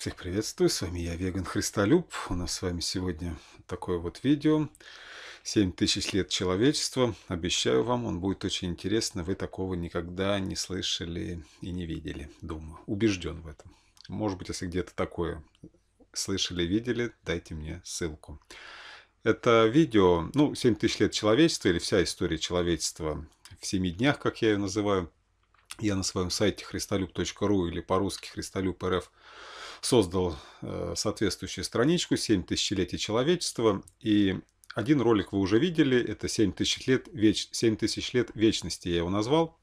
Всех приветствую, с вами я, Веган Христолюб. У нас с вами сегодня такое вот видео. 7 тысяч лет человечества. Обещаю вам, он будет очень интересно. Вы такого никогда не слышали и не видели, думаю. Убежден в этом. Может быть, если где-то такое слышали, видели, дайте мне ссылку. Это видео, ну, 7 тысяч лет человечества или вся история человечества в 7 днях, как я ее называю. Я на своем сайте христолюб.ру или по-русски христолюб.рф создал э, соответствующую страничку «7 тысячелетий человечества». И один ролик вы уже видели, это «7 тысяч лет, веч... 7 тысяч лет вечности» я его назвал.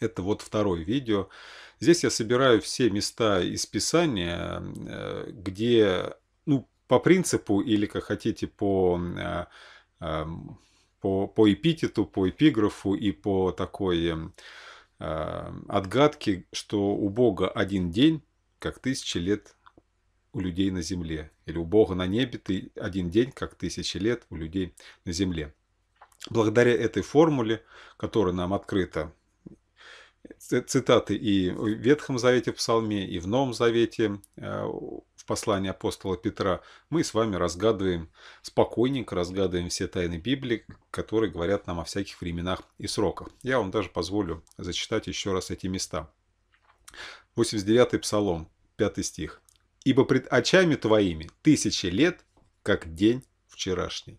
Это вот второе видео. Здесь я собираю все места из Писания, э, где, ну, по принципу или, как хотите, по, э, эм, по, по эпитету, по эпиграфу и по такой эм, отгадке, что у Бога один день, как тысячи лет у людей на земле. Или у Бога на небе ты один день, как тысячи лет у людей на земле. Благодаря этой формуле, которая нам открыта, цитаты и в Ветхом Завете в Псалме, и в Новом Завете э, в послании апостола Петра, мы с вами разгадываем, спокойненько разгадываем все тайны Библии, которые говорят нам о всяких временах и сроках. Я вам даже позволю зачитать еще раз эти места. 89-й Псалом, 5 стих. «Ибо пред очами твоими тысячи лет, как день вчерашний».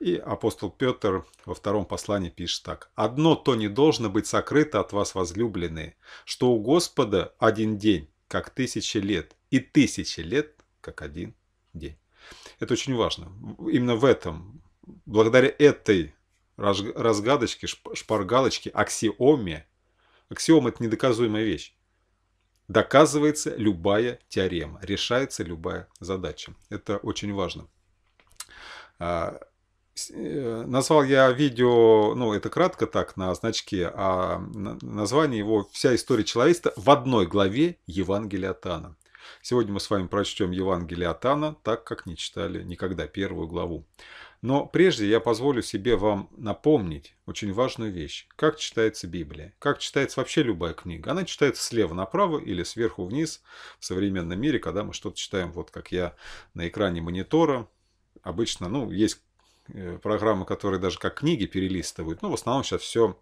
И апостол Петр во втором послании пишет так. «Одно то не должно быть сокрыто от вас, возлюбленные, что у Господа один день, как тысячи лет, и тысячи лет, как один день». Это очень важно. Именно в этом, благодаря этой разгадочке, шпаргалочке, аксиоме, аксиома – это недоказуемая вещь, доказывается любая теорема, решается любая задача. Это очень важно. А, э, назвал я видео, ну это кратко так, на значке, а название его «Вся история человечества в одной главе Евангелия от Анна». Сегодня мы с вами прочтем Евангелие от Анна, так как не читали никогда первую главу. Но прежде я позволю себе вам напомнить очень важную вещь. Как читается Библия? Как читается вообще любая книга? Она читается слева направо или сверху вниз в современном мире, когда мы что-то читаем, вот как я на экране монитора. Обычно, ну, есть э, программы, которые даже как книги перелистывают. Но ну, в основном сейчас все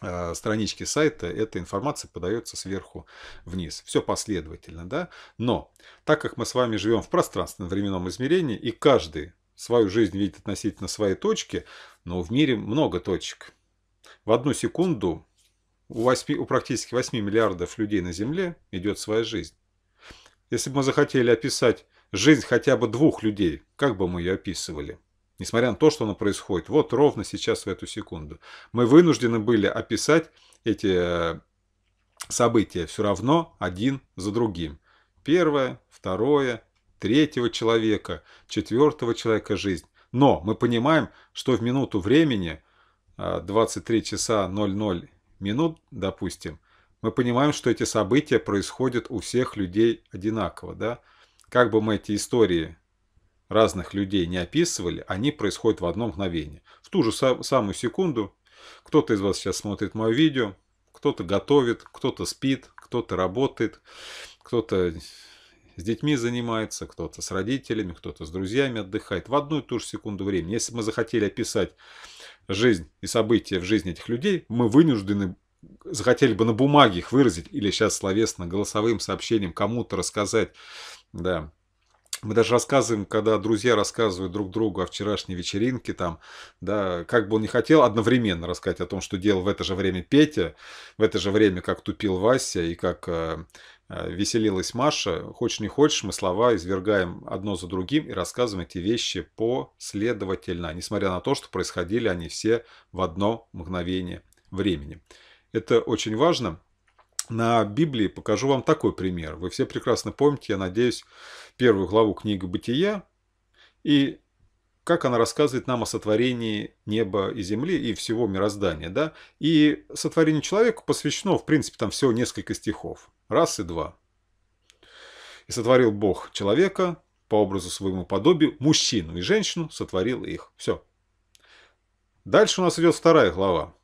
э, странички сайта, эта информация подается сверху вниз. Все последовательно, да? Но так как мы с вами живем в пространственном временном измерении, и каждый свою жизнь видит относительно своей точки, но в мире много точек. В одну секунду у, 8, у практически 8 миллиардов людей на Земле идет своя жизнь. Если бы мы захотели описать жизнь хотя бы двух людей, как бы мы ее описывали? Несмотря на то, что она происходит вот ровно сейчас, в эту секунду. Мы вынуждены были описать эти э, события все равно один за другим. Первое, второе, третьего человека, четвертого человека жизнь. Но мы понимаем, что в минуту времени, 23 а, часа 00 минут, допустим, мы понимаем, что эти события происходят у всех людей одинаково. Да? Как бы мы эти истории разных людей не описывали, они происходят в одно мгновение. В ту же самую секунду кто-то из вас сейчас смотрит мое видео, кто-то готовит, кто-то спит, кто-то работает, кто-то с детьми занимается кто-то, с родителями, кто-то с друзьями отдыхает. В одну и ту же секунду времени. Если мы захотели описать жизнь и события в жизни этих людей, мы вынуждены захотели бы на бумаге их выразить или сейчас словесно голосовым сообщением кому-то рассказать. Да, мы даже рассказываем, когда друзья рассказывают друг другу о вчерашней вечеринке, там, да, как бы он не хотел одновременно рассказать о том, что делал в это же время Петя, в это же время, как тупил Вася и как э, Э, веселилась Маша. Хочешь не хочешь, мы слова извергаем одно за другим и рассказываем эти вещи последовательно, несмотря на то, что происходили они все в одно мгновение времени. Это очень важно. На Библии покажу вам такой пример. Вы все прекрасно помните, я надеюсь, первую главу книги «Бытия». И как она рассказывает нам о сотворении неба и земли и всего мироздания. Да? И сотворению человека посвящено, в принципе, там всего несколько стихов. Раз и два. «И сотворил Бог человека по образу своему подобию, мужчину и женщину сотворил их». Все. Дальше у нас идет вторая глава.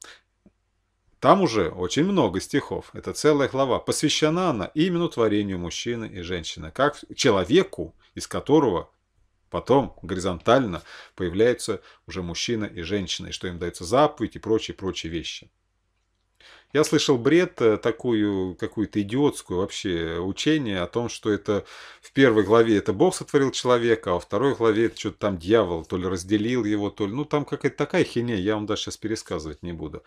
Там уже очень много стихов, это целая глава. Посвящена она именно творению мужчины и женщины, как человеку, из которого Потом горизонтально появляются уже мужчина и женщина, и что им дается заповедь и прочие-прочие вещи. Я слышал бред, э, такую какую-то идиотскую вообще учение о том, что это в первой главе это Бог сотворил человека, а во второй главе это что-то там дьявол, то ли разделил его, то ли... Ну, там какая-то такая хиня, я вам даже сейчас пересказывать не буду.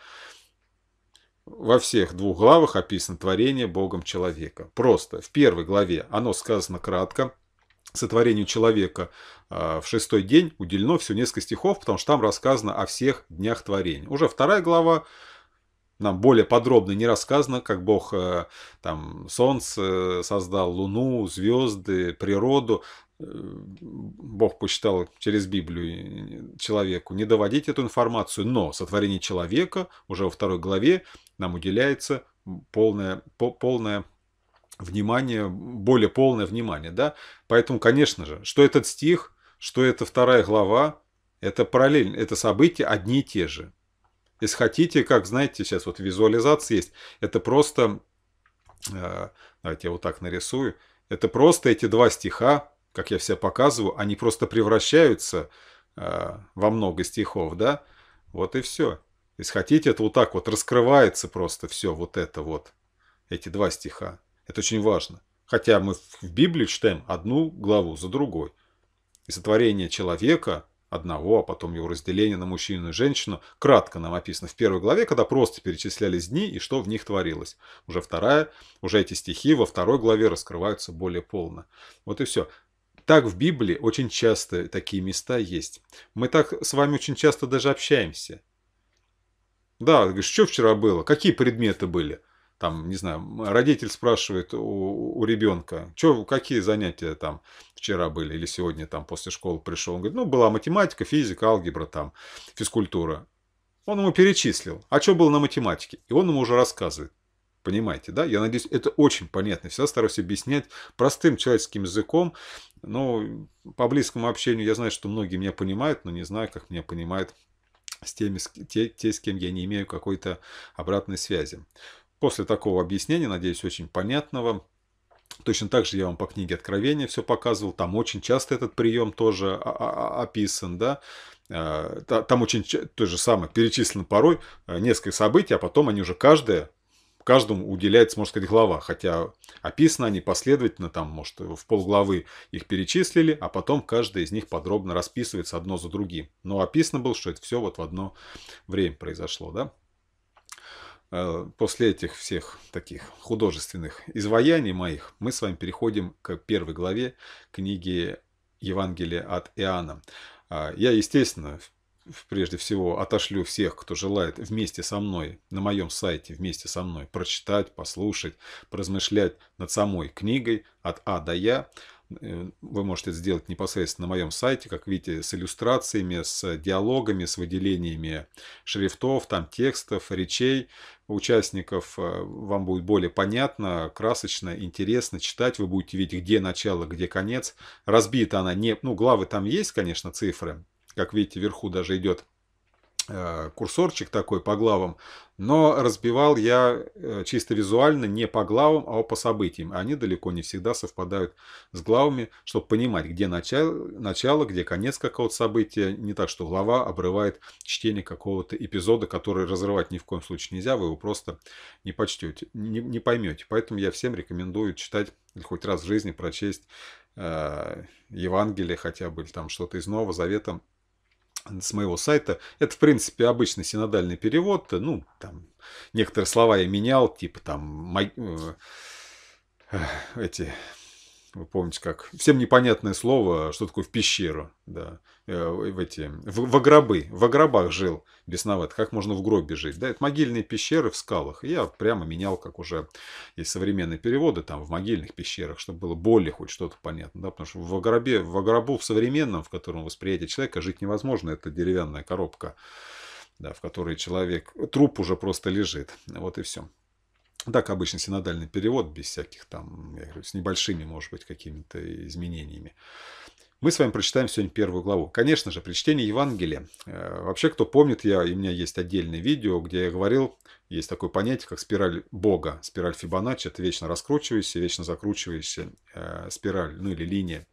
Во всех двух главах описано творение Богом человека. Просто в первой главе оно сказано кратко – сотворению человека а, в шестой день уделено всего несколько стихов, потому что там рассказано о всех днях творения. Уже вторая глава нам более подробно не рассказано, как Бог э, там солнце э, создал, луну, звезды, природу. Э, Бог посчитал через Библию человеку не доводить эту информацию, но сотворение человека уже во второй главе нам уделяется полное, полное внимание, более полное внимание, да. Поэтому, конечно же, что этот стих, что это вторая глава, это параллельно, это события одни и те же. Если хотите, как знаете, сейчас вот визуализация есть, это просто, э, давайте я вот так нарисую, это просто эти два стиха, как я все показываю, они просто превращаются э, во много стихов, да, вот и все. Если хотите, это вот так вот раскрывается просто все вот это вот, эти два стиха. Это очень важно. Хотя мы в Библии читаем одну главу за другой. И сотворение человека одного, а потом его разделение на мужчину и женщину, кратко нам описано в первой главе, когда просто перечислялись дни и что в них творилось. Уже вторая, уже эти стихи во второй главе раскрываются более полно. Вот и все. Так в Библии очень часто такие места есть. Мы так с вами очень часто даже общаемся. Да, говоришь, что вчера было? Какие предметы были? там, не знаю, родитель спрашивает у, у ребенка, что, какие занятия там вчера были или сегодня там после школы пришел. Он говорит, ну, была математика, физика, алгебра, там, физкультура. Он ему перечислил, а что было на математике? И он ему уже рассказывает. Понимаете, да? Я надеюсь, это очень понятно. Всегда стараюсь объяснять простым человеческим языком. Но по близкому общению я знаю, что многие меня понимают, но не знаю, как меня понимают с теми, те, те, с кем я не имею какой-то обратной связи. После такого объяснения, надеюсь, очень понятного, Точно так же я вам по книге Откровения все показывал. Там очень часто этот прием тоже а, а, а, описан, да. Э, там очень то же самое, перечислено порой э, несколько событий, а потом они уже каждое каждому уделяется, можно сказать, глава. Хотя описаны они последовательно, там, может, в полглавы их перечислили, а потом каждая из них подробно расписывается одно за другим. Но описано было, что это все вот в одно время произошло, да. Э, после этих всех таких художественных изваяний моих, мы с вами переходим к первой главе книги Евангелия от Иоанна. Э, я, естественно, прежде всего отошлю всех, кто желает вместе со мной, на моем сайте вместе со мной прочитать, послушать, поразмышлять над самой книгой от А до Я – Э, вы можете сделать непосредственно на моем сайте, как видите, с иллюстрациями, с диалогами, с выделениями шрифтов, там текстов, речей участников. Э, вам будет более понятно, красочно, интересно читать. Вы будете видеть, где начало, где конец. Разбита она не... Ну, главы там есть, конечно, цифры. Как видите, вверху даже идет Э, курсорчик такой по главам, но разбивал я э, чисто визуально не по главам, а по событиям. Они далеко не всегда совпадают с главами, чтобы понимать, где начало, начало где конец какого-то события. Не так, что глава обрывает чтение какого-то эпизода, который разрывать ни в коем случае нельзя, вы его просто не почтете, не, не поймете. Поэтому я всем рекомендую читать или хоть раз в жизни прочесть э, Евангелие хотя бы, или там что-то из Нового Завета, с моего сайта. Это, в принципе, обычный синодальный перевод. Ну, там некоторые слова я менял, типа там э, эти вы помните, как всем непонятное слово, что такое в пещеру, да. Э, в эти в, в гробы, в гробах жил бесноват, как можно в гробе жить, да, это могильные пещеры в скалах, я прямо менял, как уже есть современные переводы, там, в могильных пещерах, чтобы было более хоть что-то понятно, да, потому что в гробе, в гробу в современном, в котором восприятие человека жить невозможно, это деревянная коробка, да, в которой человек, труп уже просто лежит, вот и все. Так, обычно синодальный перевод, без всяких там, я говорю, с небольшими, может быть, какими-то изменениями. Мы с вами прочитаем сегодня первую главу. Конечно же, при чтении Евангелия. Э, вообще, кто помнит, я, у меня есть отдельное видео, где я говорил, есть такое понятие, как спираль Бога, спираль Фибоначчи. Это вечно раскручивающаяся, вечно закручивающаяся э, спираль, ну или линия.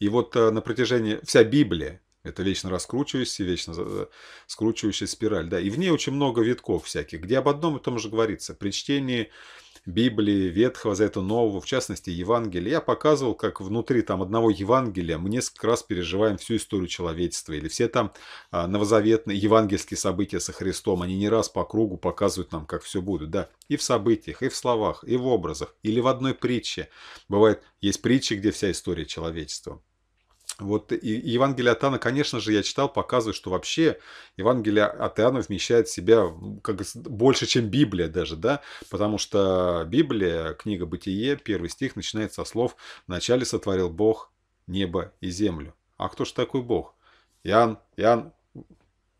И вот э, на протяжении вся Библия, это вечно раскручивающаяся, вечно скручивающая спираль. Да, и в ней очень много витков всяких, где об одном и том же говорится. При чтении Библии, Ветхого Завета, Нового, в частности Евангелия, я показывал, как внутри там одного Евангелия мы несколько раз переживаем всю историю человечества, или все там а, новозаветные евангельские события со Христом, они не раз по кругу показывают нам, как все будет, да, и в событиях, и в словах, и в образах, или в одной притче. Бывает, есть притчи, где вся история человечества. Вот и Евангелие от Иоанна, конечно же, я читал, показывает, что вообще Евангелие от Иоанна вмещает в себя ну, как больше, чем Библия даже, да, потому что Библия, книга Бытие, первый стих начинается со слов «Вначале сотворил Бог небо и землю». А кто же такой Бог? Иоанн, Иоанн,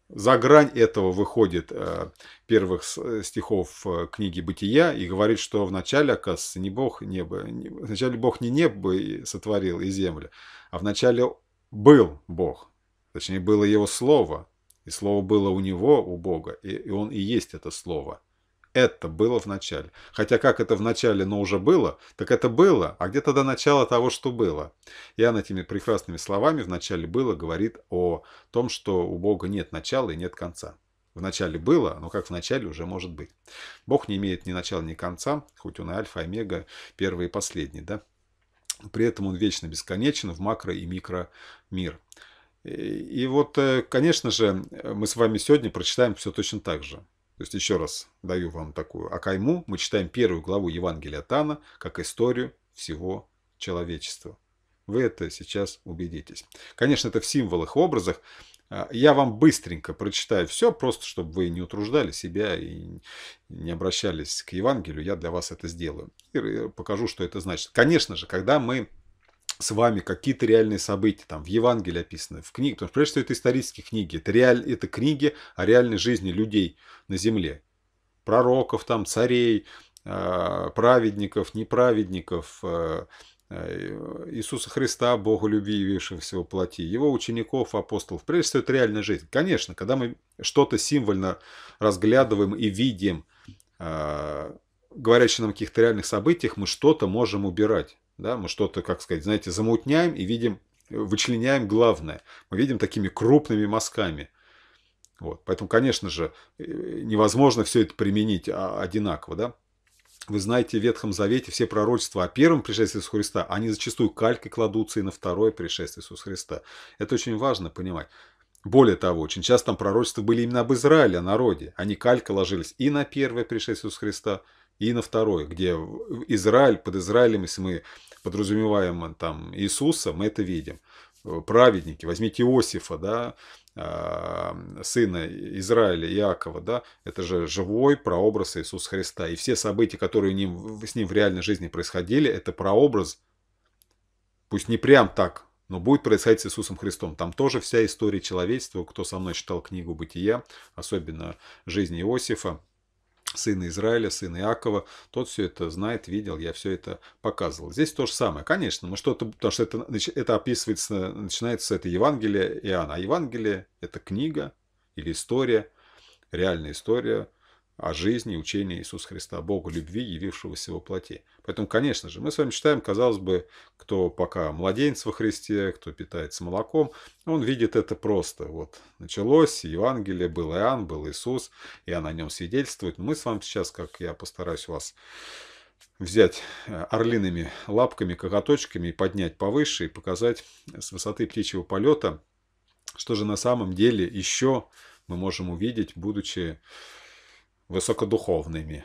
за грань этого выходит э, первых э, стихов э, книги Бытия и говорит, что вначале, оказывается, не Бог небо, не, вначале Бог не небо сотворил и землю, а вначале был Бог, точнее было Его Слово, и Слово было у Него, у Бога, и, и Он и есть это Слово. Это было в начале. Хотя как это в начале, но уже было, так это было, а где тогда начало того, что было? Иоанн этими прекрасными словами в начале было говорит о том, что у Бога нет начала и нет конца. В начале было, но как в начале уже может быть. Бог не имеет ни начала, ни конца, хоть он и альфа, и омега, первый и последний, да? При этом он вечно бесконечен в макро- и микро мир. И вот, э, конечно же, э, мы с вами сегодня прочитаем все точно так же. То есть, еще раз даю вам такую окайму Мы читаем первую главу Евангелия Тана как историю всего человечества. Вы это сейчас убедитесь. Конечно, это в символах, образах, а, я вам быстренько прочитаю все, просто чтобы вы не утруждали себя и не обращались к Евангелию, я для вас это сделаю. И покажу, что это значит. Конечно же, когда мы с вами какие-то реальные события, там в Евангелии описаны, в книге, потому что прежде всего это исторические книги, это, реаль, это книги о реальной жизни людей на земле, пророков, там, царей, а, праведников, неправедников, а, Э, Иисуса Христа, Бога любви, явившегося во плоти, его учеников, апостолов. Прежде всего, это реальная жизнь. Конечно, когда мы что-то символьно разглядываем и видим, э, говорящие нам о каких-то реальных событиях, мы что-то можем убирать. Да? Мы что-то, как сказать, знаете, замутняем и видим, вычленяем главное. Мы видим такими крупными мазками – вот. Поэтому, конечно же, э, невозможно все это применить а, одинаково. Да? Вы знаете, в Ветхом Завете все пророчества о первом пришествии Иисуса Христа, они зачастую калькой кладутся и на второе пришествие Иисуса Христа. Это очень важно понимать. Более того, очень часто там пророчества были именно об Израиле, о народе. Они калька ложились и на первое пришествие Иисуса Христа, и на второе, где Израиль, под Израилем, если мы подразумеваем э, там Иисуса, мы это видим праведники, возьмите Иосифа, да, а, сына Израиля, Иакова, да, это же живой прообраз Иисуса Христа. И все события, которые ним, с ним в реальной жизни происходили, это прообраз, пусть не прям так, но будет происходить с Иисусом Христом. Там тоже вся история человечества, кто со мной читал книгу «Бытия», особенно жизнь Иосифа, сына Израиля, сына Иакова, тот все это знает, видел, я все это показывал. Здесь то же самое, конечно, но что-то, потому что это, это описывается, начинается это Евангелие Иоанна. А Евангелие – это книга или история, реальная история – о жизни, учении Иисуса Христа, Богу любви, явившегося во плоти. Поэтому, конечно же, мы с вами читаем, казалось бы, кто пока младенец во Христе, кто питается молоком, он видит это просто. Вот началось Евангелие, был Иоанн, был Иисус, Иоанн о нем свидетельствует. Мы с вами сейчас, как я постараюсь вас взять э, орлиными лапками, коготочками и поднять повыше и показать с высоты птичьего полета, что же на самом деле еще мы можем увидеть, будучи высокодуховными.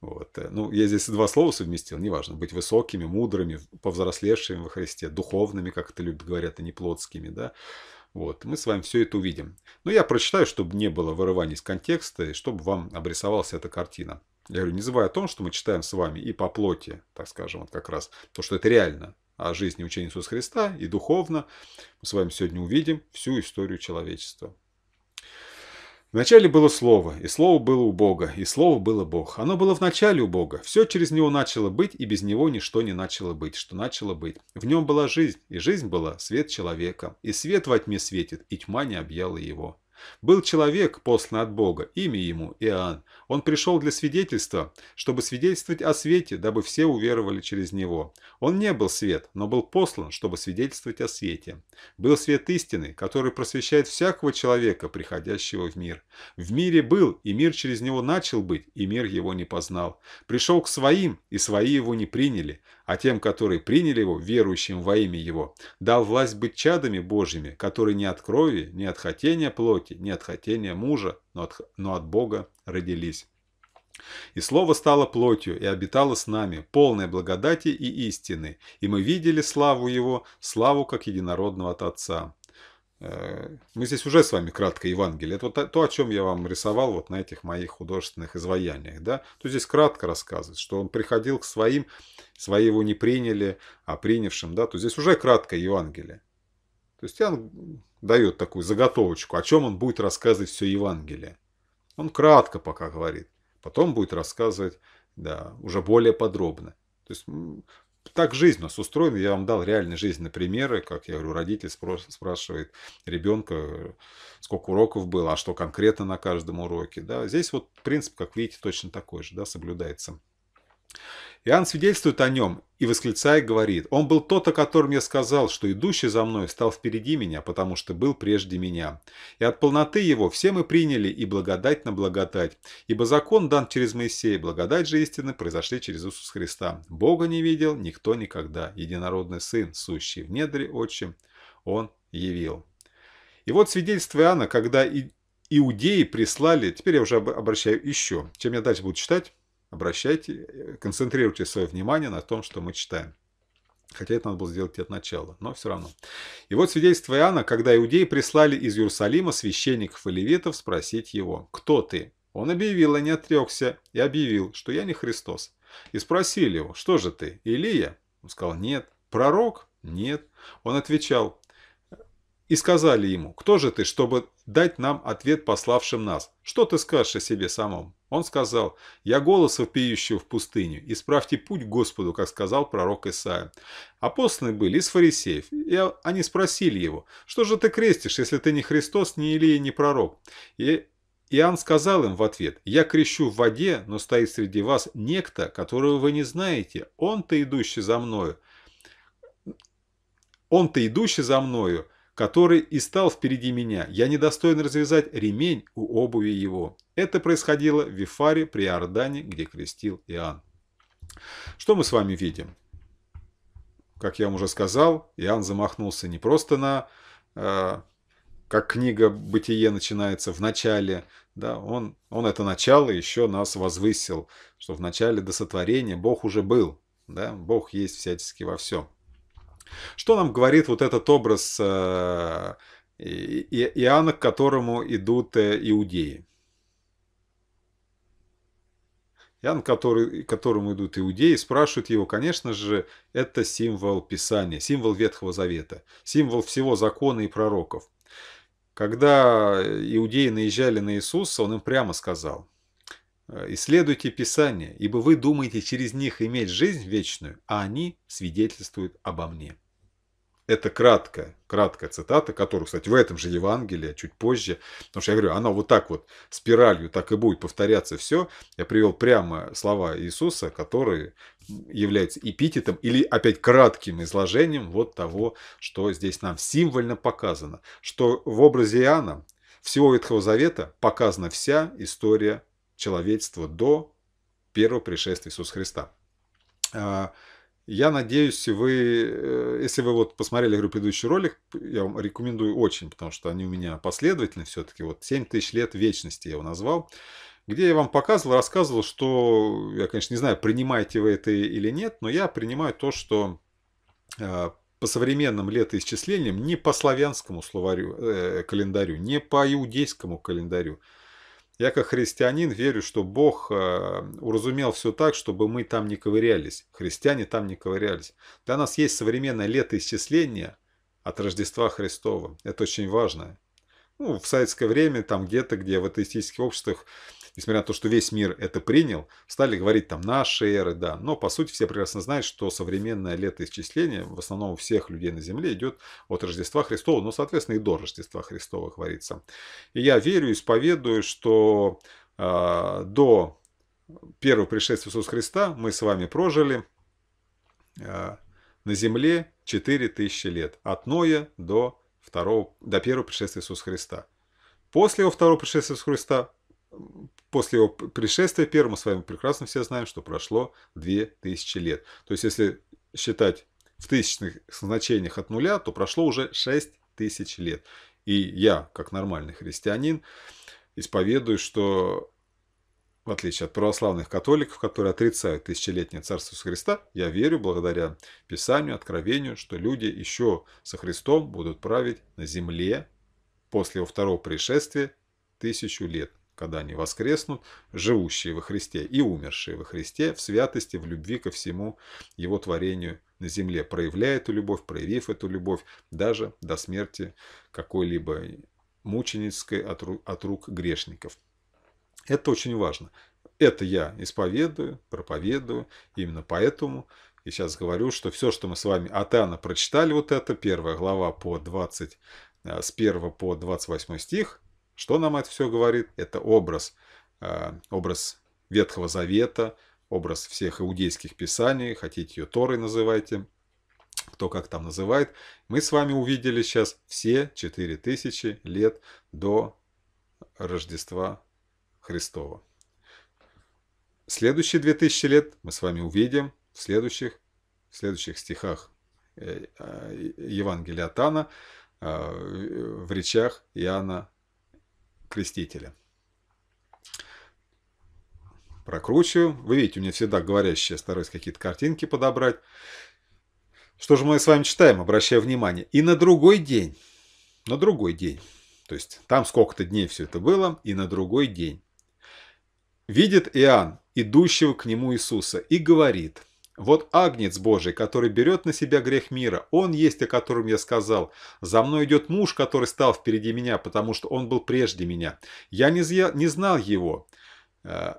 вот. Ну, я здесь два слова совместил, неважно, быть высокими, мудрыми, повзрослевшими во Христе, духовными, как это любят говорят, а не плотскими, да. Вот, мы с вами все это увидим. Но я прочитаю, чтобы не было вырываний из контекста, и чтобы вам обрисовалась эта картина. Я говорю, не забывая о том, что мы читаем с вами и по плоти, так скажем, вот как раз, то, что это реально о жизни учения Иисуса Христа и духовно, мы с вами сегодня увидим всю историю человечества начале было Слово, и Слово было у Бога, и Слово было Бог. Оно было в начале у Бога. Все через Него начало быть, и без Него ничто не начало быть, что начало быть. В Нем была жизнь, и жизнь была свет человека. И свет во тьме светит, и тьма не объяла его. Был человек, посланный от Бога, имя ему Иоанн. Он пришел для свидетельства, чтобы свидетельствовать о свете, дабы все уверовали через него. Он не был свет, но был послан, чтобы свидетельствовать о свете. Был свет истины, который просвещает всякого человека, приходящего в мир. В мире был, и мир через него начал быть, и мир его не познал. Пришел к своим, и свои его не приняли, а тем, которые приняли его, верующим во имя его, дал власть быть чадами Божьими, которые не от крови, не от хотения плоти, не от хотения мужа, но от, но от Бога родились. И Слово стало плотью и обитало с нами, полное благодати и истины, и мы видели славу Его, славу как единородного от Отца. Э, мы здесь уже с вами кратко Евангелие. Это вот то, о чем я вам рисовал вот на этих моих художественных изваяниях. Да? То здесь кратко рассказывает, что он приходил к своим, свои его не приняли, а принявшим. Да? То здесь уже кратко Евангелие. То есть Иоанн дает такую заготовочку, о чем он будет рассказывать все Евангелие. Он кратко пока говорит, потом будет рассказывать да, уже более подробно. То есть так жизнь у нас устроена. Я вам дал реальные жизненные примеры, как я говорю, родитель спрашивает ребенка, сколько уроков было, а что конкретно на каждом уроке. Да, здесь вот принцип, как видите, точно такой же, да, соблюдается. Иоанн свидетельствует о нем и, восклицая, говорит, «Он был тот, о котором я сказал, что идущий за мной стал впереди меня, потому что был прежде меня. И от полноты его все мы приняли, и благодать на благодать. Ибо закон дан через Моисея, благодать же истины произошли через Иисуса Христа. Бога не видел никто никогда. Единородный Сын, сущий в недре отчим, Он явил». И вот свидетельство Иоанна, когда иудеи прислали, теперь я уже обращаю еще, чем я дальше буду читать, обращайте, э, концентрируйте свое внимание на том, что мы читаем. Хотя это надо было сделать от начала, но все равно. И вот свидетельство Иоанна, когда иудеи прислали из Иерусалима священников и левитов спросить его, «Кто ты?» Он объявил, а не отрекся, и объявил, что я не Христос. И спросили его, «Что же ты, Илия?» Он сказал, «Нет». «Пророк?» «Нет». Он отвечал, и сказали ему, «Кто же ты, чтобы дать нам ответ пославшим нас? Что ты скажешь о себе самом?» Он сказал, «Я голос вопиющего в пустыню, исправьте путь Господу, как сказал пророк Исаия». Апостолы были из фарисеев, и они спросили его, «Что же ты крестишь, если ты не Христос, не Илия, не пророк?» И Иоанн сказал им в ответ, «Я крещу в воде, но стоит среди вас некто, которого вы не знаете, он-то идущий за мною». Он-то идущий за мною, который и стал впереди меня. Я недостоин развязать ремень у обуви его. Это происходило в Вифаре при Иордане, где крестил Иоанн. Что мы с вами видим? Как я вам уже сказал, Иоанн замахнулся не просто на, э, как книга «Бытие» начинается в начале, да, он, он это начало еще нас возвысил, что в начале до сотворения Бог уже был, да, Бог есть всячески во всем. Что нам говорит вот этот образ э, Иоанна, к которому идут э, иудеи? Иоанн, к которому идут иудеи, спрашивают его, конечно же, это символ Писания, символ Ветхого Завета, символ всего закона и пророков. Когда э, иудеи наезжали на Иисуса, он им прямо сказал – Э, исследуйте Писание, ибо вы думаете через них иметь жизнь вечную, а они свидетельствуют обо мне. Это краткая, краткая цитата, которую, кстати, в этом же Евангелии, а чуть позже, потому что я говорю, она вот так вот спиралью так и будет повторяться все. Я привел прямо слова Иисуса, которые являются эпитетом или опять кратким изложением вот того, что здесь нам символьно показано, что в образе Иоанна всего Ветхого Завета показана вся история человечества до первого пришествия Иисуса Христа. А, я надеюсь, вы, э, если вы вот посмотрели говорю, предыдущий ролик, я вам рекомендую очень, потому что они у меня последовательны все-таки. Вот 7 тысяч лет вечности я его назвал, где я вам показывал, рассказывал, что, я, конечно, не знаю, принимаете вы это или нет, но я принимаю то, что а, по современным летоисчислениям, не по славянскому словарю, э, календарю, не по иудейскому календарю, я как христианин верю, что Бог э, уразумел все так, чтобы мы там не ковырялись, христиане там не ковырялись. Для нас есть современное летоисчисление от Рождества Христова. Это очень важно. Ну, в советское время, там где-то, где в атеистических обществах несмотря на то, что весь мир это принял, стали говорить там наши эры, да. Но по сути все прекрасно знают, что современное летоисчисление в основном у всех людей на Земле идет от Рождества Христова, но, соответственно, и до Рождества Христова, говорится. И я верю, исповедую, что э, до первого пришествия Иисуса Христа мы с вами прожили э, на земле 4000 лет, от Ноя до, второго, до первого пришествия Иисуса Христа. После его второго пришествия Иисуса Христа после его пришествия первому с вами прекрасно все знаем, что прошло 2000 лет. То есть, если считать в тысячных значениях от нуля, то прошло уже 6000 лет. И я, как нормальный христианин, исповедую, что в отличие от православных католиков, которые отрицают тысячелетнее царство Христа, я верю благодаря Писанию, Откровению, что люди еще со Христом будут править на земле после его второго пришествия тысячу лет когда они воскреснут, живущие во Христе и умершие во Христе, в святости, в любви ко всему Его творению на земле, проявляя эту любовь, проявив эту любовь даже до смерти какой-либо мученической от, от рук грешников. Это очень важно. Это я исповедую, проповедую. Именно поэтому и сейчас говорю, что все, что мы с вами от Иоанна прочитали, вот это первая глава по 20, э, с 1 по 28 стих, что нам это все говорит? Это образ, э, образ Ветхого Завета, образ всех иудейских писаний, хотите ее Торой называйте, кто как там называет. Мы с вами увидели сейчас все 4000 лет до Рождества Христова. Следующие 2000 лет мы с вами увидим в следующих, в следующих стихах э, э, Евангелия Тана в речах Иоанна крестителя. Прокручиваю. Вы видите, у меня всегда говорящие, стараюсь какие-то картинки подобрать. Что же мы с вами читаем, обращая внимание? И на другой день, на другой день, то есть там сколько-то дней все это было, и на другой день, видит Иоанн, идущего к нему Иисуса, и говорит – вот агнец Божий, который берет на себя грех мира, он есть, о котором я сказал. За мной идет муж, который стал впереди меня, потому что он был прежде меня. Я не, зя... не знал его, э,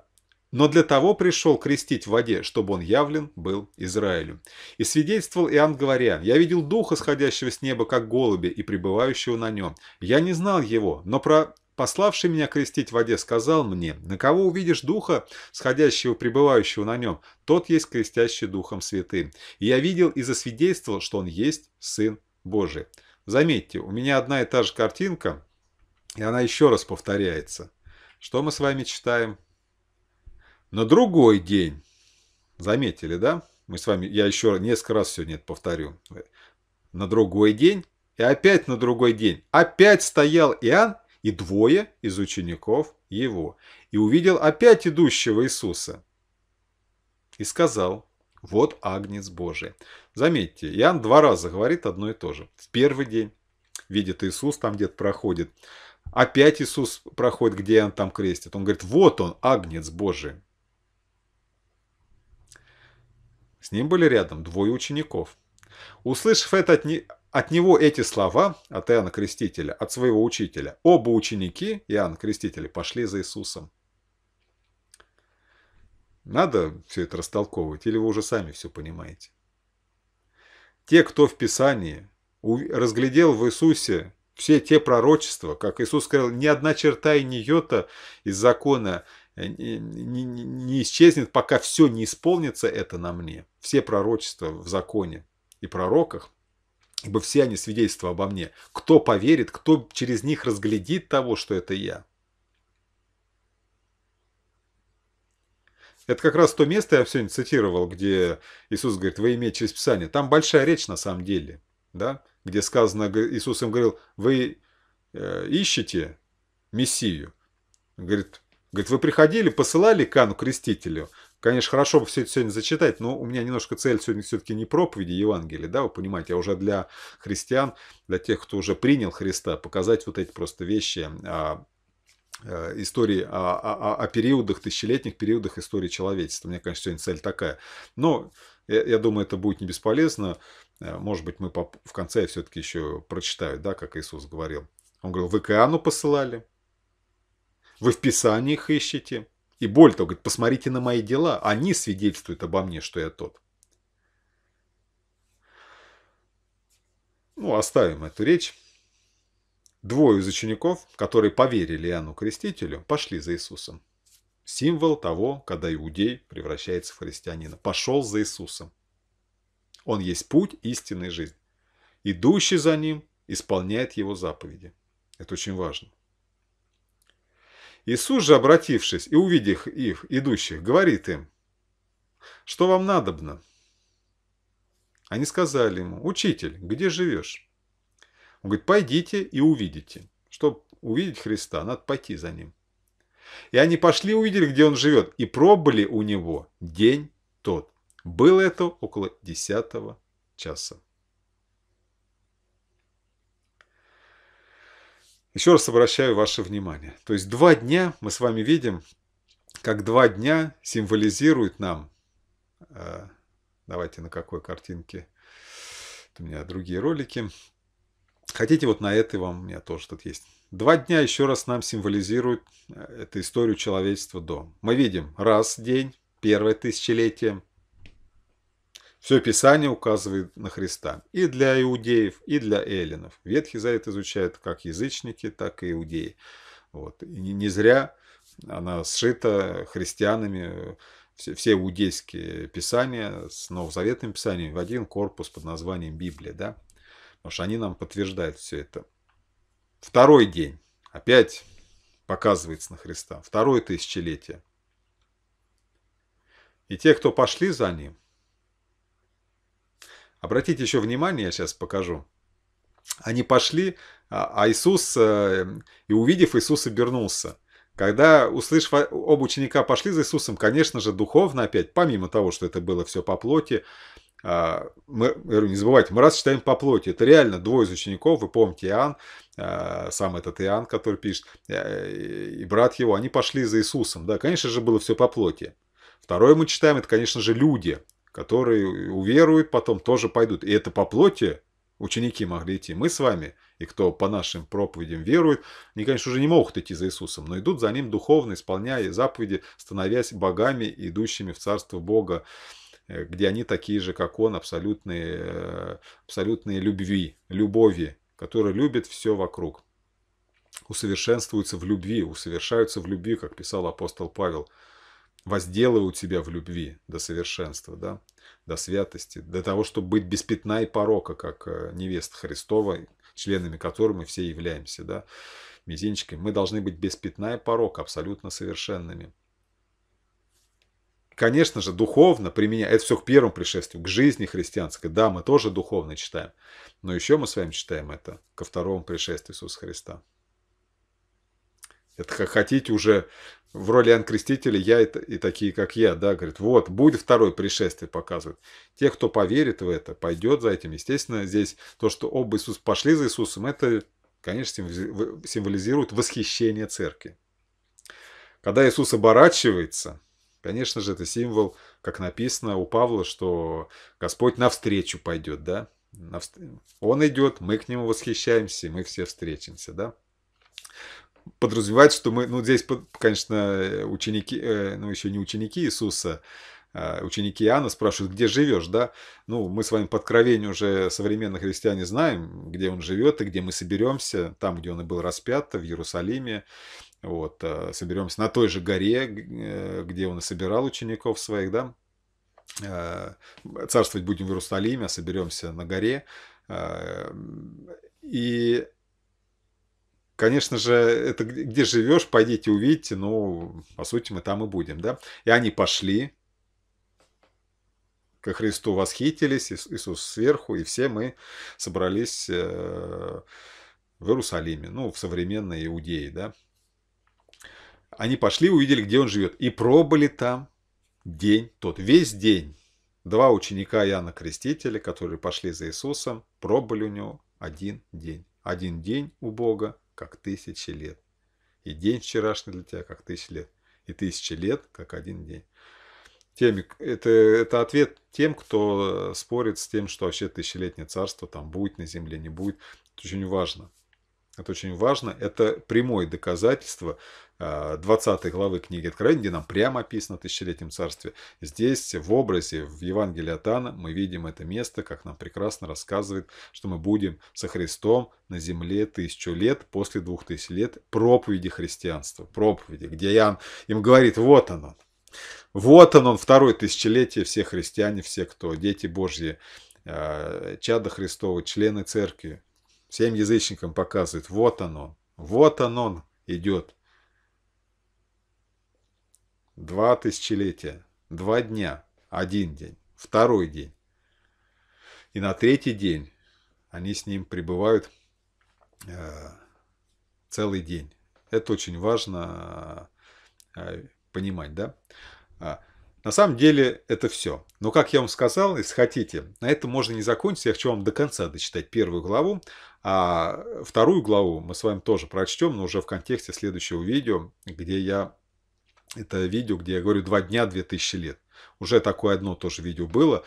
но для того пришел крестить в воде, чтобы он явлен был Израилю. И свидетельствовал Иоанн, говоря, «Я видел духа, сходящего с неба, как голуби и пребывающего на нем. Я не знал его, но про пославший меня крестить в воде, сказал мне, на кого увидишь духа, сходящего пребывающего на нем, тот есть крестящий духом святым. И я видел и засвидетельствовал, что он есть Сын Божий. Заметьте, у меня одна и та же картинка, и она еще раз повторяется. Что мы с вами читаем? На другой день. Заметили, да? Мы с вами, я еще несколько раз сегодня это повторю. На другой день и опять на другой день. Опять стоял Иоанн и двое из учеников его, и увидел опять идущего Иисуса. И сказал, вот Агнец Божий. Заметьте, Иоанн два раза говорит одно и то же. В первый день видит Иисус, там где-то проходит. Опять Иисус проходит, где он там крестит. Он говорит, вот он, Агнец Божий. С ним были рядом двое учеников. Услышав это от, не... От него эти слова, от Иоанна Крестителя, от своего учителя, оба ученики Иоанна Крестителя пошли за Иисусом. Надо все это растолковывать, или вы уже сами все понимаете? Те, кто в Писании разглядел в Иисусе все те пророчества, как Иисус сказал, ни одна черта и ни йота из закона э, не, не исчезнет, пока все не исполнится это на мне. Все пророчества в законе и пророках ибо все они свидетельства обо мне. Кто поверит, кто через них разглядит того, что это я? Это как раз то место, я сегодня цитировал, где Иисус говорит, вы имеете через Писание. Там большая речь на самом деле, да? где сказано, Иисус им говорил, вы э, ищете Мессию? Говорит, говорит, вы приходили, посылали Кану Крестителю, Конечно, хорошо бы все это сегодня зачитать, но у меня немножко цель сегодня все-таки не проповеди Евангелия, да, вы понимаете, а уже для христиан, для тех, кто уже принял Христа, показать вот эти просто вещи, а, э, истории, о, о, о периодах, тысячелетних периодах истории человечества. У меня, конечно, сегодня цель такая. Но я, я думаю, это будет не бесполезно. Э, может быть, мы в конце все-таки еще прочитаю, да, как Иисус говорил. Он говорил, вы к Иоанну посылали, вы в Писании их ищете, и более того, говорит, посмотрите на мои дела, они свидетельствуют обо мне, что я тот. Ну, оставим эту речь. Двое из учеников, которые поверили Иоанну Крестителю, пошли за Иисусом. Символ того, когда иудей превращается в христианина. Пошел за Иисусом. Он есть путь истинной жизни. Идущий за ним исполняет его заповеди. Это очень важно. Иисус же, обратившись и увидев их, идущих, говорит им, «Что вам надобно?» Они сказали ему, «Учитель, где живешь?» Он говорит, «Пойдите и увидите». Чтобы увидеть Христа, надо пойти за ним. И они пошли, увидели, где он живет, и пробыли у него день тот. Было это около десятого часа. Еще раз обращаю ваше внимание. То есть два дня мы с вами видим, как два дня символизируют нам... Э, давайте на какой картинке? Это у меня другие ролики. Хотите, вот на этой вам, у меня тоже тут есть. Два дня еще раз нам символизируют э, эту историю человечества до. Мы видим раз день, первое тысячелетие, все Писание указывает на Христа. И для иудеев, и для эллинов. Ветхий Завет изучают как язычники, так и иудеи. Вот. И не зря она сшита христианами, все иудейские писания с новозаветным писанием в один корпус под названием Библия. Да? Потому что они нам подтверждают все это. Второй день. Опять показывается на Христа. Второе тысячелетие. И те, кто пошли за ним – Обратите еще внимание, я сейчас покажу. Они пошли, а, а Иисус, э, и увидев, Иисус обернулся. Когда, услышав, оба ученика пошли за Иисусом, конечно же, духовно опять, помимо того, что это было все по плоти, а, мы, не забывайте, мы раз читаем по плоти. Это реально двое из учеников, вы помните Иоанн, а, сам этот Иоанн, который пишет, э, и брат его, они пошли за Иисусом. Да, конечно же, было все по плоти. Второе мы читаем, это, конечно же, люди которые уверуют, потом тоже пойдут. И это по плоти ученики могли идти. Мы с вами, и кто по нашим проповедям верует, они, конечно, уже не могут идти за Иисусом, но идут за Ним духовно, исполняя заповеди, становясь богами, идущими в Царство Бога, э, где они такие же, как Он, абсолютные, э, абсолютные любви, любови, которые любят все вокруг. Усовершенствуются в любви, усовершаются в любви, как писал апостол Павел возделаю тебя в любви до совершенства, да, до святости, для того, чтобы быть без пятна и порока, как э, невеста Христова, членами которой мы все являемся, да, мизинчиками. Мы должны быть без пятна и порока, абсолютно совершенными. Конечно же, духовно применяя, это все к первому пришествию, к жизни христианской. Да, мы тоже духовно читаем, но еще мы с вами читаем это ко второму пришествию Иисуса Христа. Это как хотите уже в роли Иоанн Крестителя я и, и такие, как я, да, говорит, вот, будет второе пришествие показывать. Те, кто поверит в это, пойдет за этим. Естественно, здесь то, что оба Иисус пошли за Иисусом, это, конечно, символизирует восхищение церкви. Когда Иисус оборачивается, конечно же, это символ, как написано у Павла, что Господь навстречу пойдет, да, он идет, мы к нему восхищаемся, мы все встретимся, да подразумевать, что мы, ну, здесь, конечно, э, ученики, э, ну, еще не ученики Иисуса, а ученики Иоанна спрашивают, где живешь, да? Ну, мы с вами под кровень уже современных христиане знаем, где он живет и где мы соберемся, там, где он и был распят, в Иерусалиме. Вот, э, соберемся на той же горе, где он и собирал учеников своих, да? Царствовать будем в Иерусалиме, а соберемся на горе. И конечно же, это где живешь, пойдите, увидите, ну, по сути, мы там и будем, да. И они пошли, ко Христу восхитились, Иисус сверху, и все мы собрались э, в Иерусалиме, ну, в современной Иудее, да. Они пошли, увидели, где он живет, и пробыли там день тот, весь день. Два ученика Иоанна Крестителя, которые пошли за Иисусом, пробыли у него один день. Один день у Бога как тысячи лет. И день вчерашний для тебя, как тысячи лет. И тысячи лет, как один день. Теми, это, это ответ тем, кто э, спорит с тем, что вообще тысячелетнее царство там будет на земле, не будет. Это очень важно. Это очень важно. Это прямое доказательство 20 э, главы книги Откровения, где нам прямо описано о тысячелетнем царстве. Здесь, в образе, в Евангелии от Анна, мы видим это место, как нам прекрасно рассказывает, что мы будем со Христом на земле тысячу лет, после двух тысяч лет проповеди христианства, проповеди, где Иоанн им говорит, вот оно, вот оно он, второе тысячелетие, все христиане, все кто, дети Божьи, э, чада Христова, члены церкви, всем язычникам показывает, вот оно, вот оно идет, два тысячелетия, два дня, один день, второй день. И на третий день они с ним пребывают э, целый день. Это очень важно э, понимать, да? А, на самом деле это все. Но, как я вам сказал, если хотите, на этом можно не закончить. Я хочу вам до конца дочитать первую главу. А вторую главу мы с вами тоже прочтем, но уже в контексте следующего видео, где я это видео, где я говорю «Два дня, две тысячи лет». Уже такое одно тоже видео было.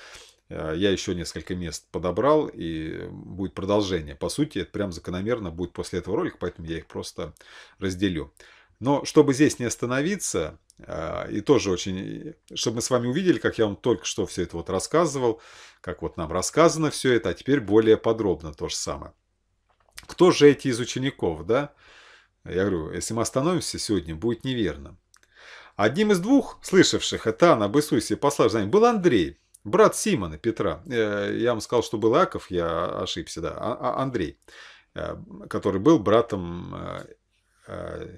Э, я еще несколько мест подобрал, и будет продолжение. По сути, это прям закономерно будет после этого ролика, поэтому я их просто разделю. Но чтобы здесь не остановиться, э, и тоже очень, чтобы мы с вами увидели, как я вам только что все это вот рассказывал, как вот нам рассказано все это, а теперь более подробно то же самое. Кто же эти из учеников, да? Я говорю, если мы остановимся сегодня, будет неверно. Одним из двух слышавших это Этана об Иисусе посла был Андрей, брат Симона Петра. Э, я вам сказал, что был Аков, я ошибся, да, а, а, Андрей, э, который был братом э,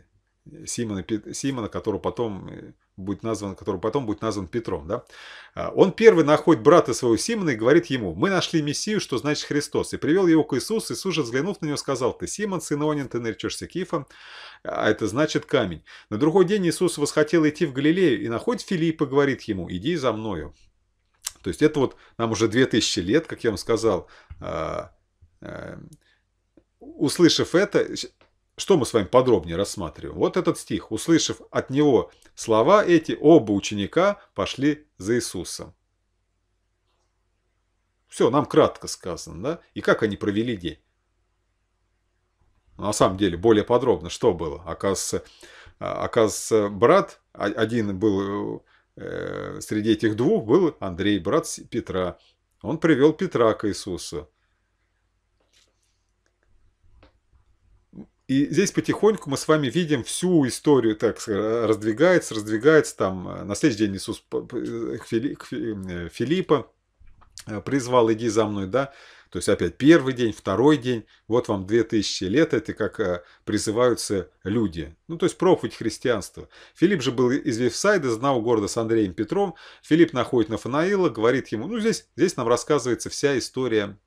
Симона, Симона, которого потом будет назван, который потом будет назван Петром, да, а, он первый находит брата своего Симона и говорит ему, мы нашли Мессию, что значит Христос, и привел его к Иисусу, Иисус же, взглянув на него, сказал, ты Симон, сын Онин, ты наречешься Кифом, а это значит камень. На другой день Иисус восхотел идти в Галилею, и находит Филиппа, говорит ему, иди за мною. То есть это вот нам уже 2000 лет, как я вам сказал, а, а, услышав это, что мы с вами подробнее рассматриваем? Вот этот стих. Услышав от него слова эти, оба ученика пошли за Иисусом. Все, нам кратко сказано, да? И как они провели день? На самом деле, более подробно, что было? Оказывается, а, оказывается брат, а, один был э, среди этих двух, был Андрей, брат Петра. Он привел Петра к Иисусу. И здесь потихоньку мы с вами видим всю историю, так раздвигается, раздвигается, там, э, на следующий день Иисус Филиппа призвал, иди за мной, да, то есть опять первый день, второй день, вот вам две тысячи лет, это как э, призываются люди. Ну, то есть проповедь христианства. Филипп же был из Вифсайда, знал города с Андреем Петром. Филипп находит Нафанаила, говорит ему, ну, здесь, здесь нам рассказывается вся история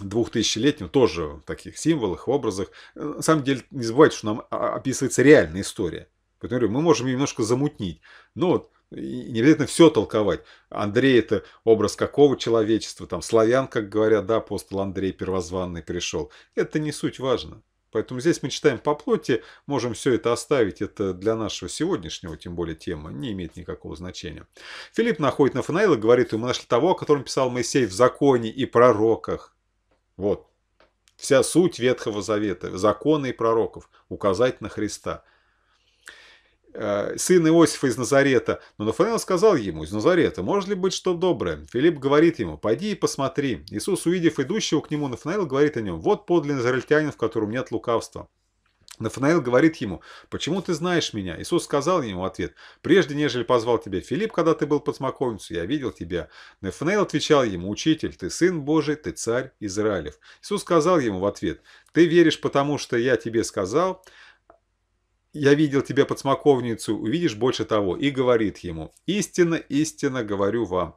двухтысячелетнем тоже в таких символах, образах. Э, на самом деле, не забывайте, что нам а, а, описывается реальная история. Поэтому мы можем ее немножко замутнить. Но ну вот не обязательно все толковать. Андрей – это образ какого человечества, там, славян, как говорят, да, апостол Андрей первозванный пришел. Это не суть важно. Поэтому здесь мы читаем по плоти, можем все это оставить, это для нашего сегодняшнего, тем более тема, не имеет никакого значения. Филипп находит Нафанаила, говорит, и мы нашли того, о котором писал Моисей в законе и пророках вот. Вся суть Ветхого Завета, законы и пророков, указать на Христа. Э, сын Иосифа из Назарета, но Нафанаил сказал ему, из Назарета, может ли быть что доброе? Филипп говорит ему, пойди и посмотри. Иисус, увидев идущего к нему, Нафанаил говорит о нем, вот подлинный израильтянин, в котором нет лукавства. Нафанаил говорит ему, «Почему ты знаешь меня?» Иисус сказал ему ответ, «Прежде, нежели позвал тебя Филипп, когда ты был под смоковницу, я видел тебя». Нафанаил отвечал ему, «Учитель, ты сын Божий, ты царь Израилев». Иисус сказал ему в ответ, «Ты веришь, потому что я тебе сказал, я видел тебя под смоковницу, увидишь больше того». И говорит ему, «Истинно, истинно говорю вам,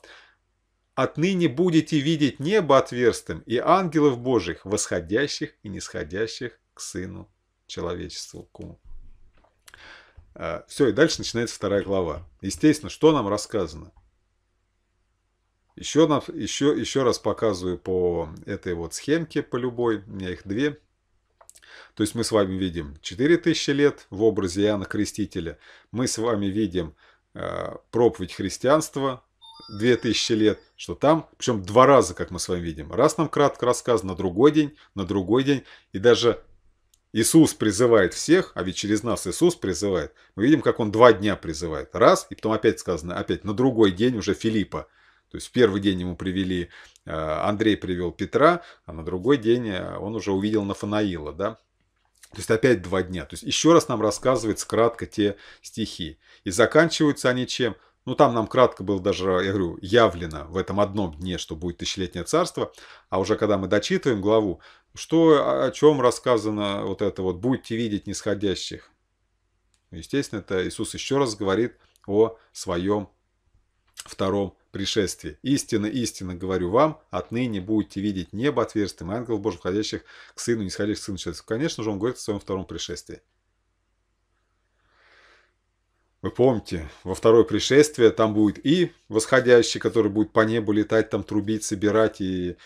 отныне будете видеть небо отверстым и ангелов Божьих, восходящих и нисходящих к Сыну человечеству, куму. А, Все, и дальше начинается вторая глава. Естественно, что нам рассказано? Еще, еще, еще раз показываю по этой вот схемке, по любой, у меня их две. То есть мы с вами видим 4000 лет в образе Иоанна Крестителя. Мы с вами видим э, проповедь христианства 2000 лет, что там, причем два раза, как мы с вами видим. Раз нам кратко рассказано, на другой день, на другой день. И даже Иисус призывает всех, а ведь через нас Иисус призывает. Мы видим, как он два дня призывает. Раз, и потом опять сказано, опять на другой день уже Филиппа. То есть в первый день ему привели, э, Андрей привел Петра, а на другой день э, он уже увидел Нафанаила, да, то есть опять два дня. То есть еще раз нам рассказывается кратко те стихи. И заканчиваются они чем? Ну, там нам кратко было даже, я говорю, явлено в этом одном дне, что будет тысячелетнее царство. А уже когда мы дочитываем главу, что, о чем рассказано вот это вот «будете видеть нисходящих». Естественно, это Иисус еще раз говорит о своем втором пришествии. «Истинно, истинно говорю вам, отныне будете видеть небо отверстием ангелов Божьих, входящих к Сыну, нисходящих к Сыну человеческому». Конечно же, он говорит о своем втором пришествии. Вы помните, во второе пришествие там будет и восходящий, который будет по небу летать, там трубить, собирать, и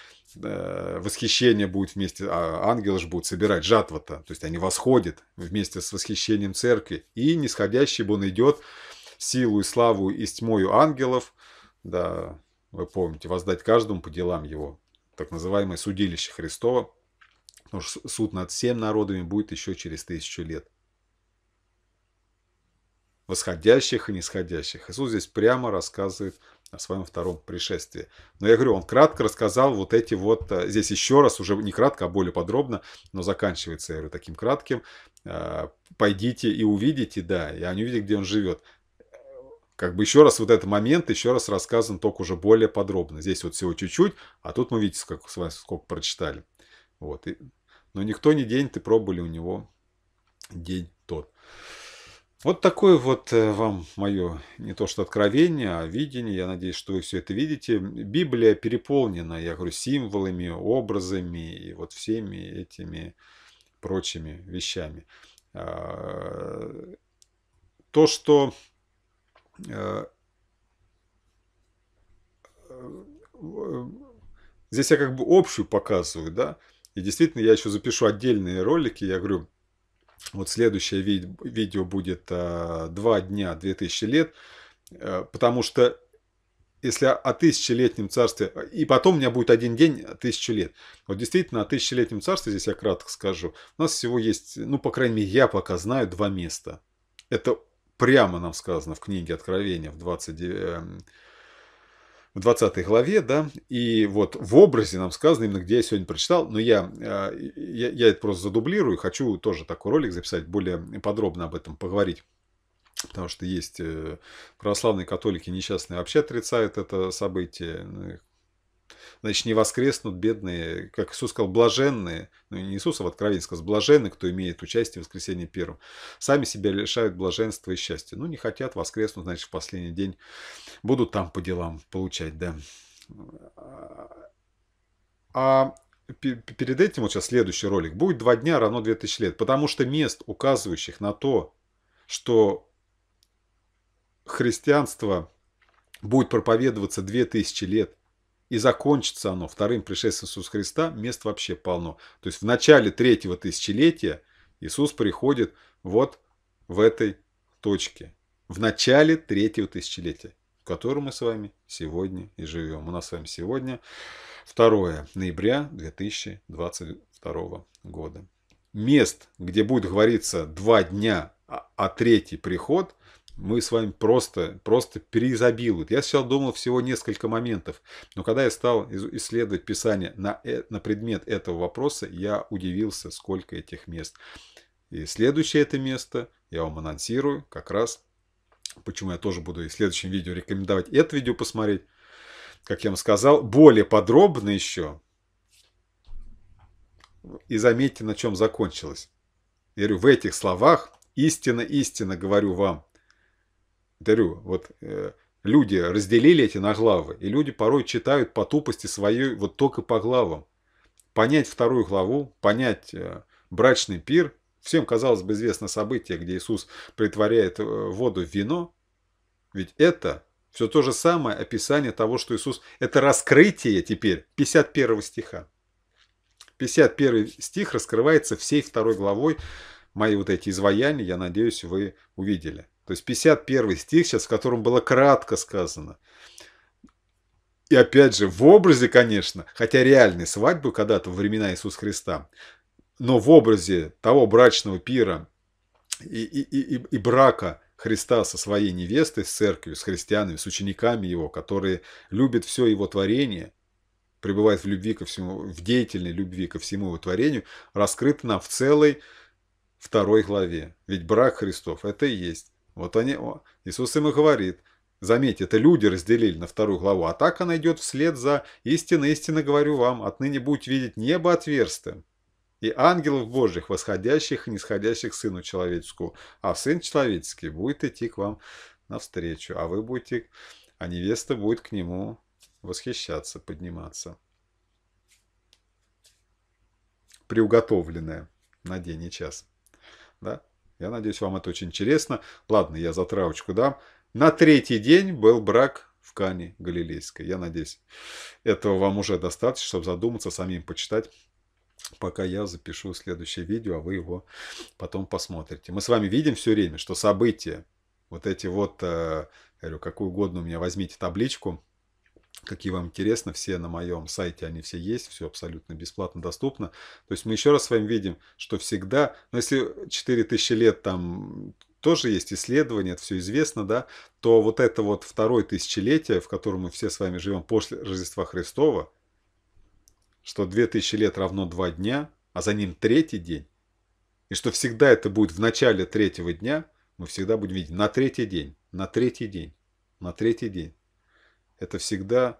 э, восхищение будет вместе, а ангелы же будут собирать жатва-то, то есть они восходят вместе с восхищением церкви, и нисходящий, бы он идет силу и славу и с тьмою ангелов, да, вы помните, воздать каждому по делам его, так называемое судилище Христова, потому что суд над всем народами будет еще через тысячу лет восходящих и нисходящих. Иисус здесь прямо рассказывает о своем втором пришествии. Но я говорю, он кратко рассказал вот эти вот, э, здесь еще раз, уже не кратко, а более подробно, но заканчивается, я говорю, таким кратким. Э, Пойдите и увидите, да, и они увидят, где он живет. Как бы еще раз вот этот момент, еще раз рассказан только уже более подробно. Здесь вот всего чуть-чуть, а тут мы видите, сколько сколько прочитали. Вот. И, но никто не день ты пробовали у него день тот. Вот такое вот э, вам мое не то что откровение, а видение. Я надеюсь, что вы все это видите. Библия переполнена, я говорю, символами, образами и вот всеми этими прочими вещами. А, то, что э, э, здесь я как бы общую показываю, да, и действительно я еще запишу отдельные ролики, я говорю, вот следующее ви видео будет а, «Два дня, две тысячи лет», э, потому что если о тысячелетнем царстве, э, и потом у меня будет один день а, тысячу лет. Вот действительно, о тысячелетнем царстве, здесь я кратко скажу, у нас всего есть, ну, по крайней мере, я пока знаю два места. Это прямо нам сказано в книге Откровения в 29, в 20 главе, да, и вот в образе нам сказано именно, где я сегодня прочитал, но я, э, я, я это просто задублирую, хочу тоже такой ролик записать, более подробно об этом поговорить. Потому что есть э, православные католики несчастные вообще отрицают это событие. Ну, значит, не воскреснут бедные, как Иисус сказал, блаженные, ну не Иисус, а в Откровении сказал, блаженные, кто имеет участие в воскресении первым, сами себя лишают блаженства и счастья. Ну, не хотят воскреснуть, значит, в последний день будут там по делам получать, да. А, а перед этим, вот сейчас следующий ролик, будет два дня равно 2000 лет, потому что мест, указывающих на то, что христианство будет проповедоваться 2000 лет, и закончится оно вторым пришествием Иисуса Христа, мест вообще полно. То есть в начале третьего тысячелетия Иисус приходит вот в этой точке. В начале третьего тысячелетия, в котором мы с вами сегодня и живем. У нас с вами сегодня 2 ноября 2022 года. Мест, где будет говориться два дня, а, а третий приход, мы с вами просто, просто переизобилуют. Я сначала думал всего несколько моментов, но когда я стал исследовать Писание на, э, на предмет этого вопроса, я удивился, сколько этих мест. И следующее это место я вам анонсирую, как раз, почему я тоже буду в следующем видео рекомендовать это видео посмотреть, как я вам сказал, более подробно еще. И заметьте, на чем закончилось. Я говорю, в этих словах истина, истина, говорю вам, Дарю, вот э, люди разделили эти на главы, и люди порой читают по тупости своей вот только по главам. Понять вторую главу, понять э, брачный пир, всем, казалось бы, известно событие, где Иисус притворяет э, воду в вино, ведь это все то же самое описание того, что Иисус – это раскрытие теперь 51 стиха. 51 стих раскрывается всей второй главой. Мои вот эти изваяния, я надеюсь, вы увидели. То есть 51 стих, сейчас в котором было кратко сказано. И опять же, в образе, конечно, хотя реальной свадьбы когда-то во времена Иисуса Христа, но в образе того брачного пира и, и, и, и брака Христа со своей невестой, с церковью, с христианами, с учениками его, которые любят все его творение, пребывают в любви ко всему, в деятельной любви ко всему его творению, раскрыт нам в целой второй главе. Ведь брак Христов – это и есть вот они... О, Иисус им и говорит. Заметь, это люди разделили на вторую главу, а так она идет вслед за «Истинно, истинно говорю вам, отныне будет видеть небо отверстым» и ангелов Божьих, восходящих и нисходящих Сыну Человеческому, а Сын Человеческий будет идти к вам навстречу, а вы будете, а невеста будет к нему восхищаться, подниматься. Приуготовленная на день и час. Да? Я надеюсь, вам это очень интересно. Ладно, я за травочку дам. На третий день был брак в Кане Галилейской. Я надеюсь, этого вам уже достаточно, чтобы задуматься, самим почитать пока я запишу следующее видео, а вы его потом посмотрите. Мы с вами видим все время, что события, вот эти вот, э, говорю, какую угодно у меня возьмите табличку, какие вам интересно, все на моем сайте, они все есть, все абсолютно бесплатно доступно. То есть мы еще раз с вами видим, что всегда, ну, если 4000 лет там тоже есть исследования, это все известно, да, то вот это вот второе тысячелетие, в котором мы все с вами живем после Рождества Христова, что 2000 лет равно 2 дня, а за ним третий день, и что всегда это будет в начале третьего дня, мы всегда будем видеть на третий день, на третий день, на третий день это всегда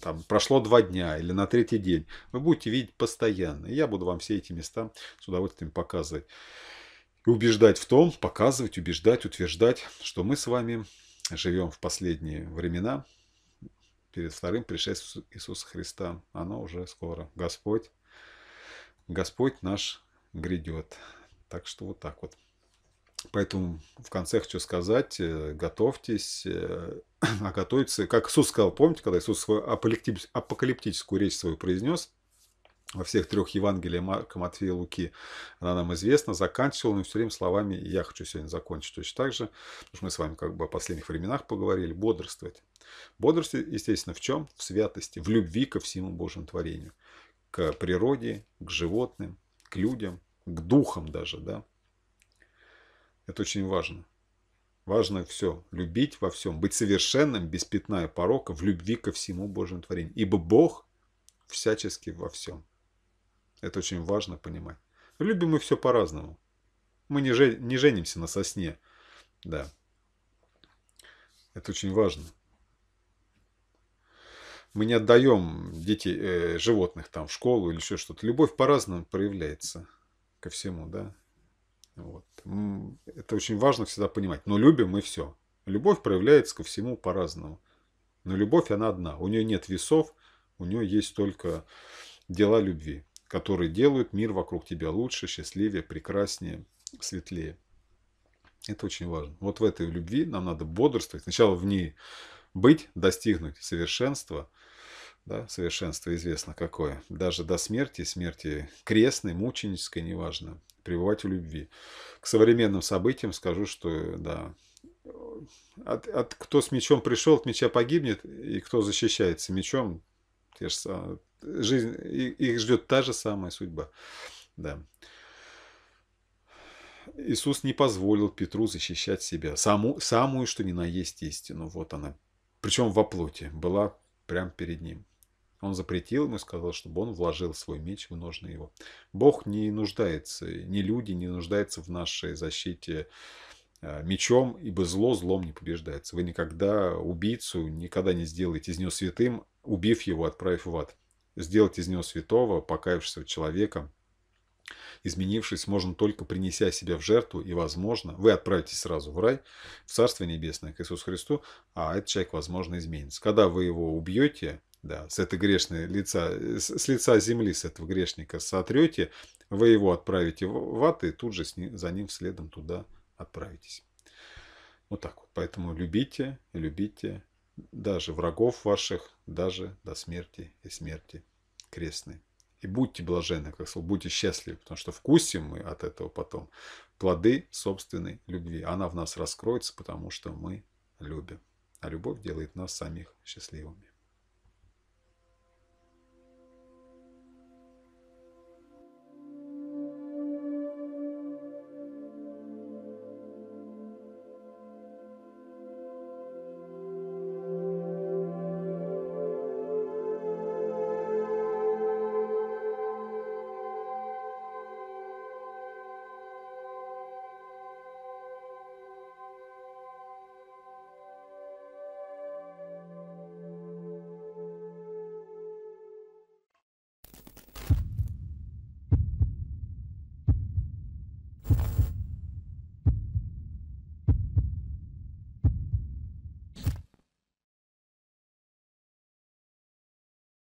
там, прошло два дня или на третий день. Вы будете видеть постоянно. И я буду вам все эти места с удовольствием показывать. И убеждать в том, показывать, убеждать, утверждать, что мы с вами живем в последние времена, перед вторым пришествием Иисуса Христа. Оно уже скоро. Господь, Господь наш грядет. Так что вот так вот. Поэтому в конце хочу сказать, э, готовьтесь, э, а готовиться, как Иисус сказал, помните, когда Иисус свою апокалиптическую речь свою произнес, во всех трех Евангелиях Марка, Матфея, Луки, она нам известна, заканчивал он все время словами «я хочу сегодня закончить». Точно так же, потому что мы с вами как бы о последних временах поговорили, бодрствовать. Бодрствовать, естественно, в чем? В святости, в любви ко всему Божьему творению, к природе, к животным, к людям, к духам даже, да, это очень важно. Важно все. Любить во всем. Быть совершенным, без пятна и порока, в любви ко всему Божьему творению. Ибо Бог всячески во всем. Это очень важно понимать. Любим мы все по-разному. Мы не, же, не женимся на сосне. Да. Это очень важно. Мы не отдаем детей, э, животных там в школу или еще что-то. Любовь по-разному проявляется ко всему, да. Вот. Это очень важно всегда понимать. Но любим мы все. Любовь проявляется ко всему по-разному. Но любовь, она одна. У нее нет весов, у нее есть только дела любви, которые делают мир вокруг тебя лучше, счастливее, прекраснее, светлее. Это очень важно. Вот в этой любви нам надо бодрствовать. Сначала в ней быть, достигнуть совершенства. Да, совершенство известно какое. Даже до смерти, смерти крестной, мученической, неважно пребывать в любви. К современным событиям скажу, что да, от, от кто с мечом пришел, от меча погибнет, и кто защищается мечом, те же самые, жизнь, их ждет та же самая судьба. Да. Иисус не позволил Петру защищать себя, саму, самую, что ни на есть истину, вот она. Причем во плоти, была прямо перед ним. Он запретил ему, сказал, чтобы он вложил свой меч в ножны его. Бог не нуждается, ни люди не нуждаются в нашей защите э, мечом, ибо зло злом не побеждается. Вы никогда убийцу никогда не сделаете из него святым, убив его, отправив в ад. Сделать из него святого, покаявшегося человека, изменившись, можно только принеся себя в жертву, и, возможно, вы отправитесь сразу в рай, в Царство Небесное, к Иисусу Христу, а этот человек, возможно, изменится. Когда вы его убьете, да, с этой грешной лица, э, с лица земли, с этого грешника сотрете, вы его отправите в ад и тут же за ним следом туда отправитесь. Вот так вот. Поэтому любите, любите даже врагов ваших, даже до смерти и смерти крестной. И будьте блаженны, как сказал, будьте счастливы, потому что вкусим мы от этого потом плоды собственной любви. Она в нас раскроется, потому что мы любим. А любовь делает нас самих счастливыми.